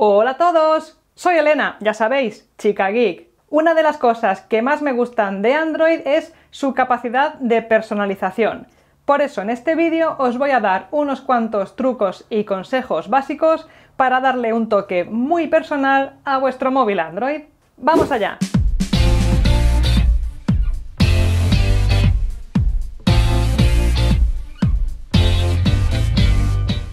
Hola a todos, soy Elena, ya sabéis, chica geek. Una de las cosas que más me gustan de Android es su capacidad de personalización. Por eso en este vídeo os voy a dar unos cuantos trucos y consejos básicos para darle un toque muy personal a vuestro móvil Android. ¡Vamos allá!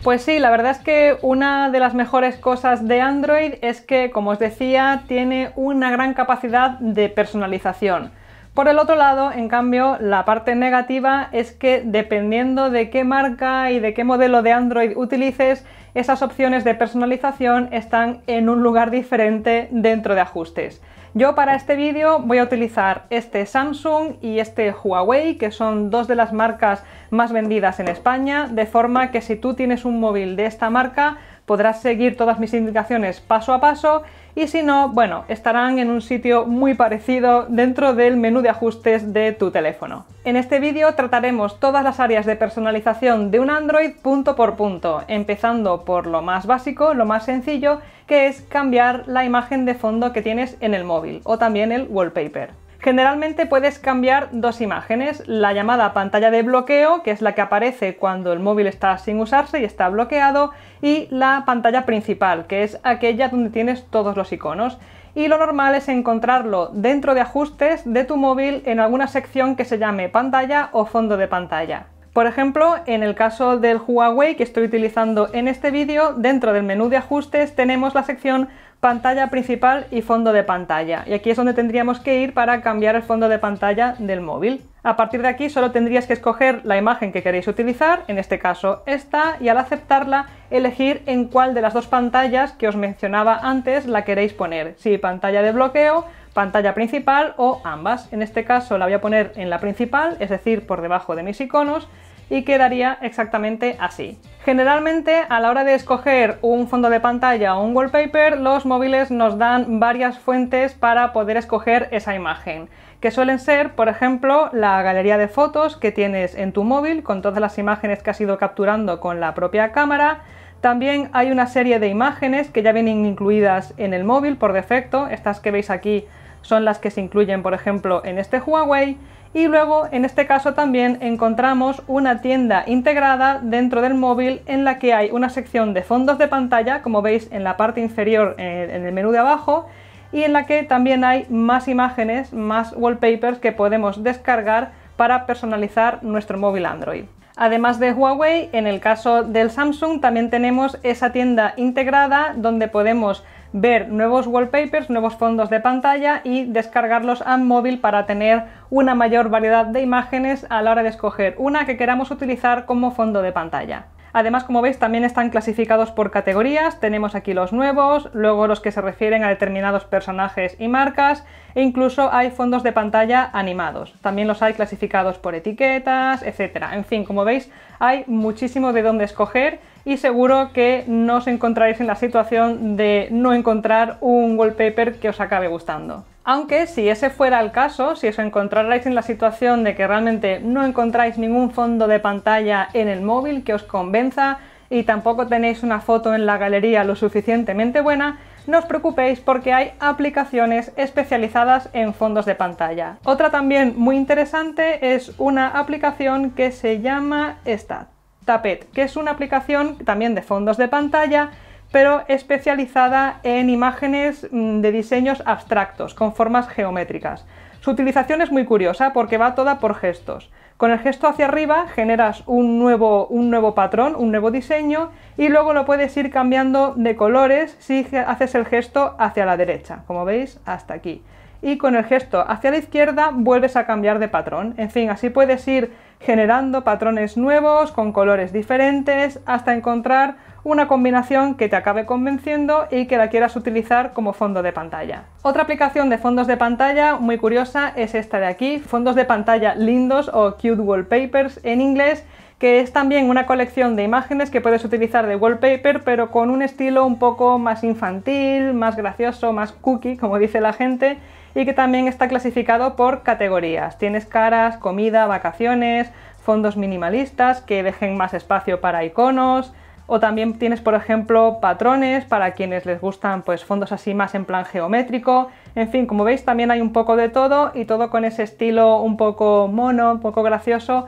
Pues sí, la verdad es que una de las mejores cosas de Android es que, como os decía, tiene una gran capacidad de personalización. Por el otro lado, en cambio, la parte negativa es que dependiendo de qué marca y de qué modelo de Android utilices, esas opciones de personalización están en un lugar diferente dentro de ajustes. Yo para este vídeo voy a utilizar este Samsung y este Huawei, que son dos de las marcas más vendidas en España, de forma que si tú tienes un móvil de esta marca, podrás seguir todas mis indicaciones paso a paso y si no, bueno, estarán en un sitio muy parecido dentro del menú de ajustes de tu teléfono. En este vídeo trataremos todas las áreas de personalización de un Android punto por punto, empezando por lo más básico, lo más sencillo, que es cambiar la imagen de fondo que tienes en el móvil o también el wallpaper. Generalmente puedes cambiar dos imágenes, la llamada pantalla de bloqueo, que es la que aparece cuando el móvil está sin usarse y está bloqueado, y la pantalla principal, que es aquella donde tienes todos los iconos. Y lo normal es encontrarlo dentro de ajustes de tu móvil en alguna sección que se llame pantalla o fondo de pantalla. Por ejemplo, en el caso del Huawei que estoy utilizando en este vídeo, dentro del menú de ajustes tenemos la sección pantalla principal y fondo de pantalla. Y aquí es donde tendríamos que ir para cambiar el fondo de pantalla del móvil. A partir de aquí solo tendrías que escoger la imagen que queréis utilizar, en este caso esta, y al aceptarla elegir en cuál de las dos pantallas que os mencionaba antes la queréis poner, si pantalla de bloqueo, pantalla principal o ambas. En este caso la voy a poner en la principal, es decir, por debajo de mis iconos, y quedaría exactamente así. Generalmente a la hora de escoger un fondo de pantalla o un wallpaper, los móviles nos dan varias fuentes para poder escoger esa imagen que suelen ser, por ejemplo, la galería de fotos que tienes en tu móvil con todas las imágenes que has ido capturando con la propia cámara. También hay una serie de imágenes que ya vienen incluidas en el móvil por defecto, estas que veis aquí son las que se incluyen, por ejemplo, en este Huawei. Y luego, en este caso también encontramos una tienda integrada dentro del móvil en la que hay una sección de fondos de pantalla, como veis en la parte inferior eh, en el menú de abajo, y en la que también hay más imágenes, más wallpapers que podemos descargar para personalizar nuestro móvil Android. Además de Huawei, en el caso del Samsung también tenemos esa tienda integrada donde podemos ver nuevos wallpapers, nuevos fondos de pantalla y descargarlos a móvil para tener una mayor variedad de imágenes a la hora de escoger una que queramos utilizar como fondo de pantalla. Además, como veis, también están clasificados por categorías. Tenemos aquí los nuevos, luego los que se refieren a determinados personajes y marcas, e incluso hay fondos de pantalla animados. También los hay clasificados por etiquetas, etc. En fin, como veis, hay muchísimo de dónde escoger y seguro que no os encontraréis en la situación de no encontrar un wallpaper que os acabe gustando. Aunque si ese fuera el caso, si os encontrarais en la situación de que realmente no encontráis ningún fondo de pantalla en el móvil que os convenza y tampoco tenéis una foto en la galería lo suficientemente buena, no os preocupéis porque hay aplicaciones especializadas en fondos de pantalla. Otra también muy interesante es una aplicación que se llama esta, Tapet, que es una aplicación también de fondos de pantalla pero especializada en imágenes mm, de diseños abstractos, con formas geométricas. Su utilización es muy curiosa porque va toda por gestos. Con el gesto hacia arriba generas un nuevo, un nuevo patrón, un nuevo diseño y luego lo puedes ir cambiando de colores si haces el gesto hacia la derecha, como veis hasta aquí. Y con el gesto hacia la izquierda vuelves a cambiar de patrón. En fin, así puedes ir generando patrones nuevos con colores diferentes hasta encontrar una combinación que te acabe convenciendo y que la quieras utilizar como fondo de pantalla. Otra aplicación de fondos de pantalla muy curiosa es esta de aquí, fondos de pantalla lindos o cute wallpapers en inglés, que es también una colección de imágenes que puedes utilizar de wallpaper, pero con un estilo un poco más infantil, más gracioso, más cookie, como dice la gente, y que también está clasificado por categorías. Tienes caras, comida, vacaciones, fondos minimalistas que dejen más espacio para iconos, o también tienes, por ejemplo, patrones para quienes les gustan pues, fondos así más en plan geométrico. En fin, como veis, también hay un poco de todo y todo con ese estilo un poco mono, un poco gracioso,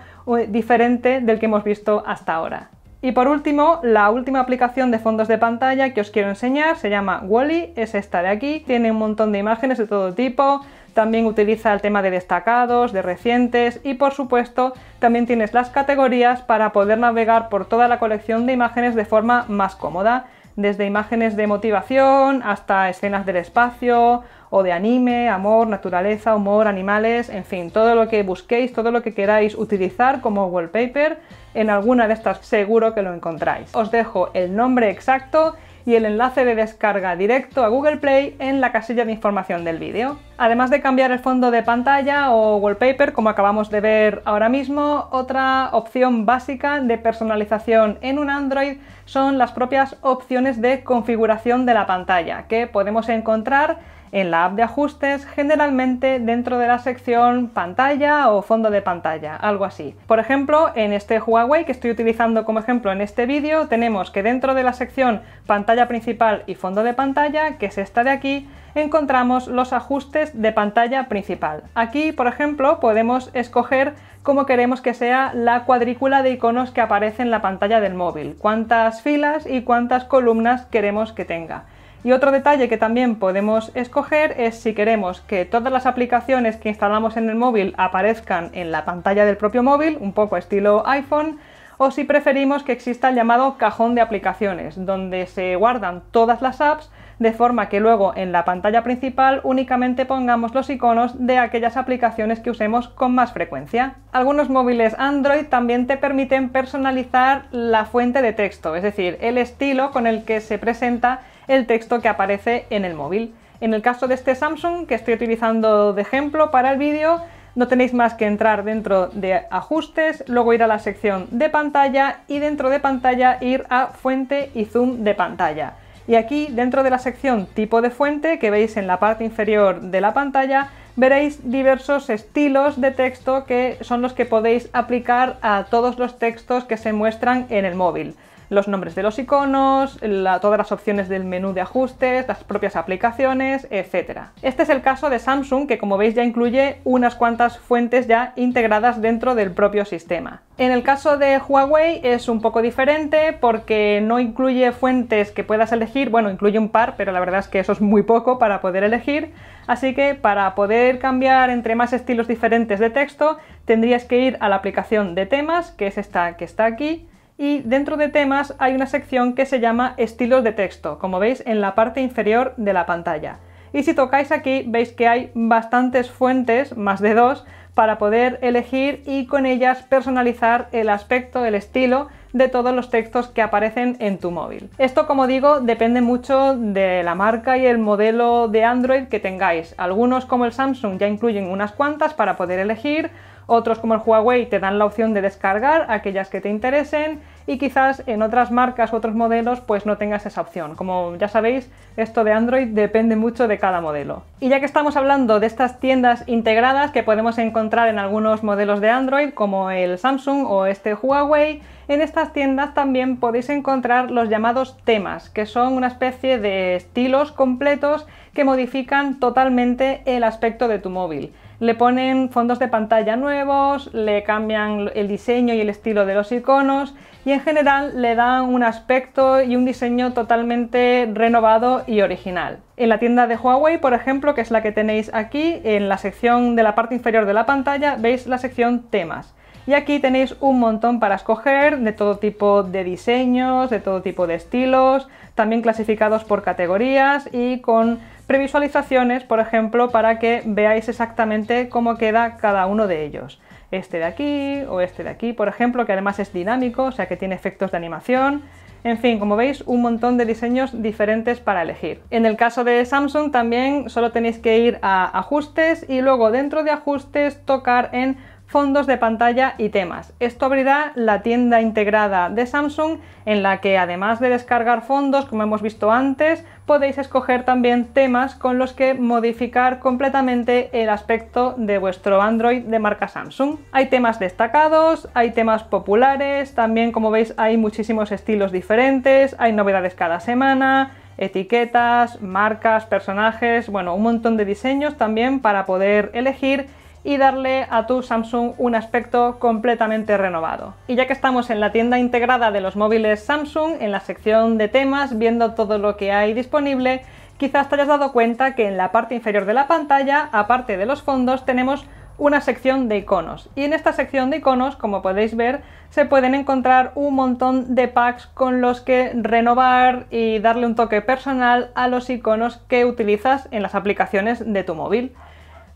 diferente del que hemos visto hasta ahora. Y por último, la última aplicación de fondos de pantalla que os quiero enseñar se llama Wally, es esta de aquí. Tiene un montón de imágenes de todo tipo, también utiliza el tema de destacados, de recientes y por supuesto también tienes las categorías para poder navegar por toda la colección de imágenes de forma más cómoda, desde imágenes de motivación hasta escenas del espacio o de anime, amor, naturaleza, humor, animales, en fin, todo lo que busquéis, todo lo que queráis utilizar como wallpaper, en alguna de estas seguro que lo encontráis. Os dejo el nombre exacto y el enlace de descarga directo a Google Play en la casilla de información del vídeo. Además de cambiar el fondo de pantalla o wallpaper, como acabamos de ver ahora mismo, otra opción básica de personalización en un Android son las propias opciones de configuración de la pantalla, que podemos encontrar en la app de ajustes, generalmente dentro de la sección pantalla o fondo de pantalla, algo así. Por ejemplo, en este Huawei que estoy utilizando como ejemplo en este vídeo, tenemos que dentro de la sección pantalla principal y fondo de pantalla, que es esta de aquí, encontramos los ajustes de pantalla principal. Aquí, por ejemplo, podemos escoger cómo queremos que sea la cuadrícula de iconos que aparece en la pantalla del móvil, cuántas filas y cuántas columnas queremos que tenga. Y otro detalle que también podemos escoger es si queremos que todas las aplicaciones que instalamos en el móvil aparezcan en la pantalla del propio móvil, un poco estilo iPhone, o si preferimos que exista el llamado cajón de aplicaciones, donde se guardan todas las apps, de forma que luego en la pantalla principal únicamente pongamos los iconos de aquellas aplicaciones que usemos con más frecuencia. Algunos móviles Android también te permiten personalizar la fuente de texto, es decir, el estilo con el que se presenta el texto que aparece en el móvil. En el caso de este Samsung, que estoy utilizando de ejemplo para el vídeo, no tenéis más que entrar dentro de ajustes, luego ir a la sección de pantalla y dentro de pantalla ir a fuente y zoom de pantalla. Y aquí dentro de la sección tipo de fuente que veis en la parte inferior de la pantalla veréis diversos estilos de texto que son los que podéis aplicar a todos los textos que se muestran en el móvil los nombres de los iconos, todas las opciones del menú de ajustes, las propias aplicaciones, etc. Este es el caso de Samsung que como veis ya incluye unas cuantas fuentes ya integradas dentro del propio sistema. En el caso de Huawei es un poco diferente porque no incluye fuentes que puedas elegir, bueno, incluye un par, pero la verdad es que eso es muy poco para poder elegir, así que para poder cambiar entre más estilos diferentes de texto tendrías que ir a la aplicación de temas, que es esta que está aquí, y dentro de temas hay una sección que se llama estilos de texto, como veis en la parte inferior de la pantalla. Y si tocáis aquí veis que hay bastantes fuentes, más de dos, para poder elegir y con ellas personalizar el aspecto, el estilo de todos los textos que aparecen en tu móvil. Esto, como digo, depende mucho de la marca y el modelo de Android que tengáis. Algunos, como el Samsung, ya incluyen unas cuantas para poder elegir, otros como el Huawei te dan la opción de descargar aquellas que te interesen y quizás en otras marcas, otros modelos, pues no tengas esa opción. Como ya sabéis, esto de Android depende mucho de cada modelo. Y ya que estamos hablando de estas tiendas integradas que podemos encontrar en algunos modelos de Android, como el Samsung o este Huawei, en estas tiendas también podéis encontrar los llamados temas, que son una especie de estilos completos que modifican totalmente el aspecto de tu móvil. Le ponen fondos de pantalla nuevos, le cambian el diseño y el estilo de los iconos y en general le dan un aspecto y un diseño totalmente renovado y original. En la tienda de Huawei, por ejemplo, que es la que tenéis aquí, en la sección de la parte inferior de la pantalla veis la sección temas y aquí tenéis un montón para escoger de todo tipo de diseños, de todo tipo de estilos, también clasificados por categorías y con previsualizaciones, por ejemplo, para que veáis exactamente cómo queda cada uno de ellos. Este de aquí o este de aquí, por ejemplo, que además es dinámico, o sea que tiene efectos de animación. En fin, como veis, un montón de diseños diferentes para elegir. En el caso de Samsung también solo tenéis que ir a ajustes y luego dentro de ajustes tocar en fondos de pantalla y temas. Esto abrirá la tienda integrada de Samsung en la que además de descargar fondos, como hemos visto antes, podéis escoger también temas con los que modificar completamente el aspecto de vuestro Android de marca Samsung. Hay temas destacados, hay temas populares, también como veis hay muchísimos estilos diferentes, hay novedades cada semana, etiquetas, marcas, personajes, bueno, un montón de diseños también para poder elegir y darle a tu Samsung un aspecto completamente renovado. Y ya que estamos en la tienda integrada de los móviles Samsung, en la sección de temas, viendo todo lo que hay disponible, quizás te hayas dado cuenta que en la parte inferior de la pantalla, aparte de los fondos, tenemos una sección de iconos. Y en esta sección de iconos, como podéis ver, se pueden encontrar un montón de packs con los que renovar y darle un toque personal a los iconos que utilizas en las aplicaciones de tu móvil.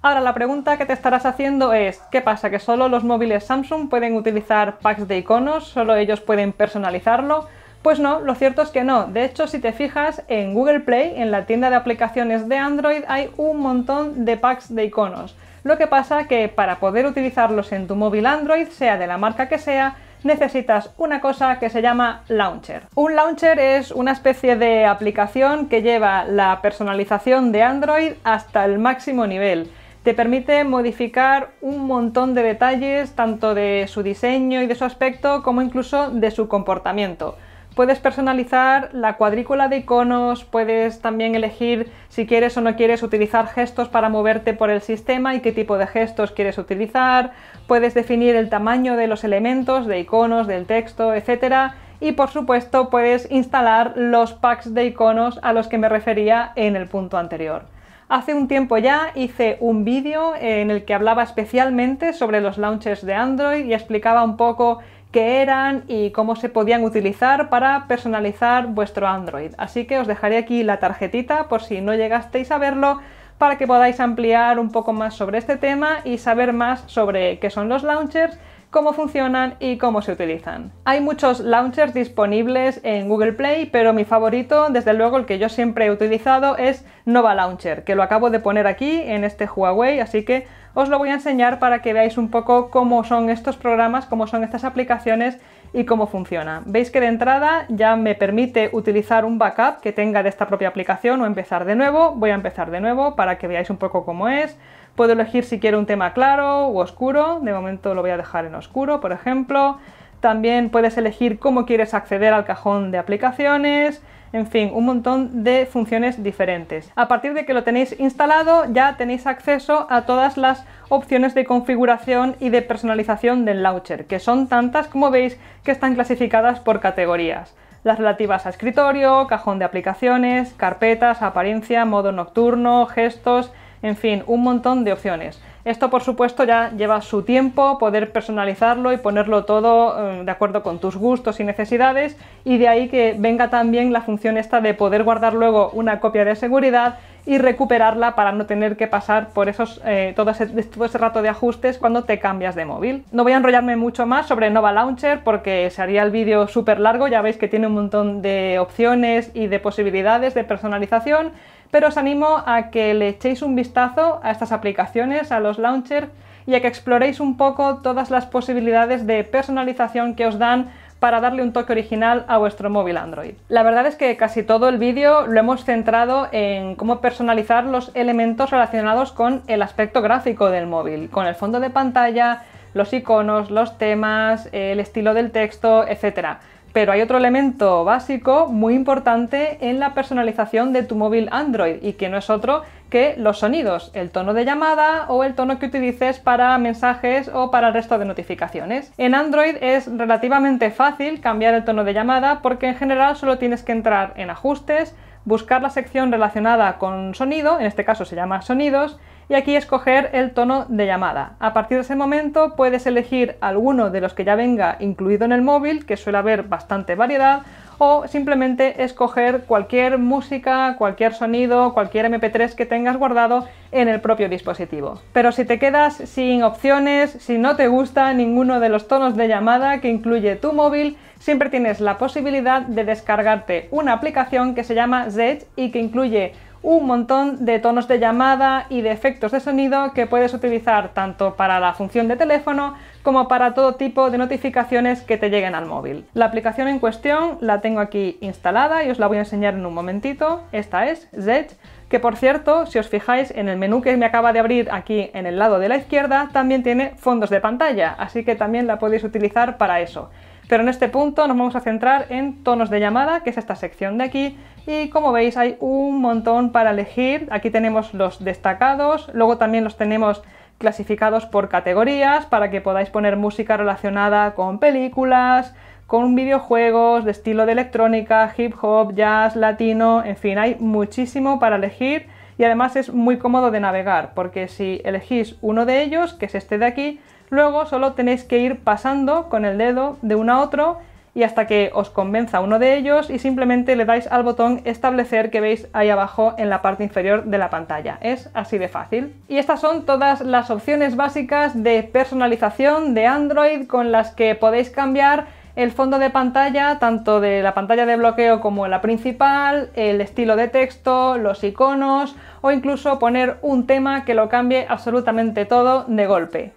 Ahora la pregunta que te estarás haciendo es, ¿qué pasa? ¿Que solo los móviles Samsung pueden utilizar packs de iconos? ¿Solo ellos pueden personalizarlo? Pues no, lo cierto es que no. De hecho, si te fijas en Google Play, en la tienda de aplicaciones de Android, hay un montón de packs de iconos. Lo que pasa que para poder utilizarlos en tu móvil Android, sea de la marca que sea, necesitas una cosa que se llama launcher. Un launcher es una especie de aplicación que lleva la personalización de Android hasta el máximo nivel. Te permite modificar un montón de detalles, tanto de su diseño y de su aspecto, como incluso de su comportamiento. Puedes personalizar la cuadrícula de iconos, puedes también elegir si quieres o no quieres utilizar gestos para moverte por el sistema y qué tipo de gestos quieres utilizar, puedes definir el tamaño de los elementos, de iconos, del texto, etc. Y por supuesto puedes instalar los packs de iconos a los que me refería en el punto anterior. Hace un tiempo ya hice un vídeo en el que hablaba especialmente sobre los launchers de Android y explicaba un poco qué eran y cómo se podían utilizar para personalizar vuestro Android. Así que os dejaré aquí la tarjetita por si no llegasteis a verlo para que podáis ampliar un poco más sobre este tema y saber más sobre qué son los launchers cómo funcionan y cómo se utilizan. Hay muchos launchers disponibles en Google Play, pero mi favorito, desde luego el que yo siempre he utilizado, es Nova Launcher, que lo acabo de poner aquí en este Huawei, así que os lo voy a enseñar para que veáis un poco cómo son estos programas, cómo son estas aplicaciones y cómo funciona. Veis que de entrada ya me permite utilizar un backup que tenga de esta propia aplicación o empezar de nuevo. Voy a empezar de nuevo para que veáis un poco cómo es. Puedo elegir si quiero un tema claro u oscuro, de momento lo voy a dejar en oscuro, por ejemplo. También puedes elegir cómo quieres acceder al cajón de aplicaciones, en fin, un montón de funciones diferentes. A partir de que lo tenéis instalado ya tenéis acceso a todas las opciones de configuración y de personalización del launcher, que son tantas como veis que están clasificadas por categorías. Las relativas a escritorio, cajón de aplicaciones, carpetas, apariencia, modo nocturno, gestos, en fin, un montón de opciones. Esto por supuesto ya lleva su tiempo, poder personalizarlo y ponerlo todo eh, de acuerdo con tus gustos y necesidades y de ahí que venga también la función esta de poder guardar luego una copia de seguridad y recuperarla para no tener que pasar por esos, eh, todo, todo, ese, rato de ajustes cuando te cambias de móvil. No voy a enrollarme mucho más sobre Nova Launcher porque se haría el vídeo súper largo, ya veis que tiene un montón de opciones y de posibilidades de personalización pero os animo a que le echéis un vistazo a estas aplicaciones, a los launchers y a que exploréis un poco todas las posibilidades de personalización que os dan para darle un toque original a vuestro móvil Android. La verdad es que casi todo el vídeo lo hemos centrado en cómo personalizar los elementos relacionados con el aspecto gráfico del móvil, con el fondo de pantalla, los iconos, los temas, el estilo del texto, etc. Pero hay otro elemento básico muy importante en la personalización de tu móvil Android y que no es otro que los sonidos, el tono de llamada o el tono que utilices para mensajes o para el resto de notificaciones. En Android es relativamente fácil cambiar el tono de llamada porque en general solo tienes que entrar en ajustes, buscar la sección relacionada con sonido, en este caso se llama sonidos, y aquí escoger el tono de llamada. A partir de ese momento puedes elegir alguno de los que ya venga incluido en el móvil, que suele haber bastante variedad, o simplemente escoger cualquier música, cualquier sonido, cualquier MP3 que tengas guardado en el propio dispositivo. Pero si te quedas sin opciones, si no te gusta ninguno de los tonos de llamada que incluye tu móvil, siempre tienes la posibilidad de descargarte una aplicación que se llama Zedge y que incluye un montón de tonos de llamada y de efectos de sonido que puedes utilizar tanto para la función de teléfono como para todo tipo de notificaciones que te lleguen al móvil. La aplicación en cuestión la tengo aquí instalada y os la voy a enseñar en un momentito. Esta es Zedge que por cierto, si os fijáis en el menú que me acaba de abrir aquí en el lado de la izquierda, también tiene fondos de pantalla, así que también la podéis utilizar para eso. Pero en este punto nos vamos a centrar en tonos de llamada, que es esta sección de aquí, y como veis hay un montón para elegir. Aquí tenemos los destacados, luego también los tenemos clasificados por categorías para que podáis poner música relacionada con películas, con videojuegos, de estilo de electrónica, hip hop, jazz, latino, en fin, hay muchísimo para elegir y además es muy cómodo de navegar porque si elegís uno de ellos, que es este de aquí, Luego solo tenéis que ir pasando con el dedo de uno a otro y hasta que os convenza uno de ellos y simplemente le dais al botón establecer que veis ahí abajo en la parte inferior de la pantalla. Es así de fácil. Y estas son todas las opciones básicas de personalización de Android con las que podéis cambiar el fondo de pantalla, tanto de la pantalla de bloqueo como la principal, el estilo de texto, los iconos o incluso poner un tema que lo cambie absolutamente todo de golpe.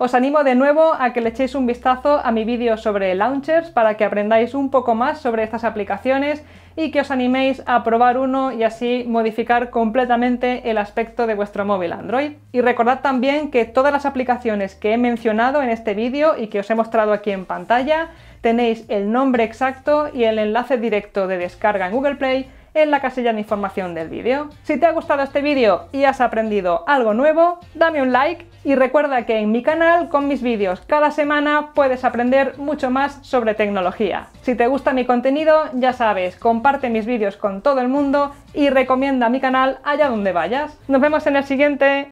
Os animo de nuevo a que le echéis un vistazo a mi vídeo sobre launchers para que aprendáis un poco más sobre estas aplicaciones y que os animéis a probar uno y así modificar completamente el aspecto de vuestro móvil Android. Y recordad también que todas las aplicaciones que he mencionado en este vídeo y que os he mostrado aquí en pantalla tenéis el nombre exacto y el enlace directo de descarga en Google Play en la casilla de información del vídeo. Si te ha gustado este vídeo y has aprendido algo nuevo, dame un like y recuerda que en mi canal, con mis vídeos cada semana, puedes aprender mucho más sobre tecnología. Si te gusta mi contenido, ya sabes, comparte mis vídeos con todo el mundo y recomienda mi canal allá donde vayas. Nos vemos en el siguiente.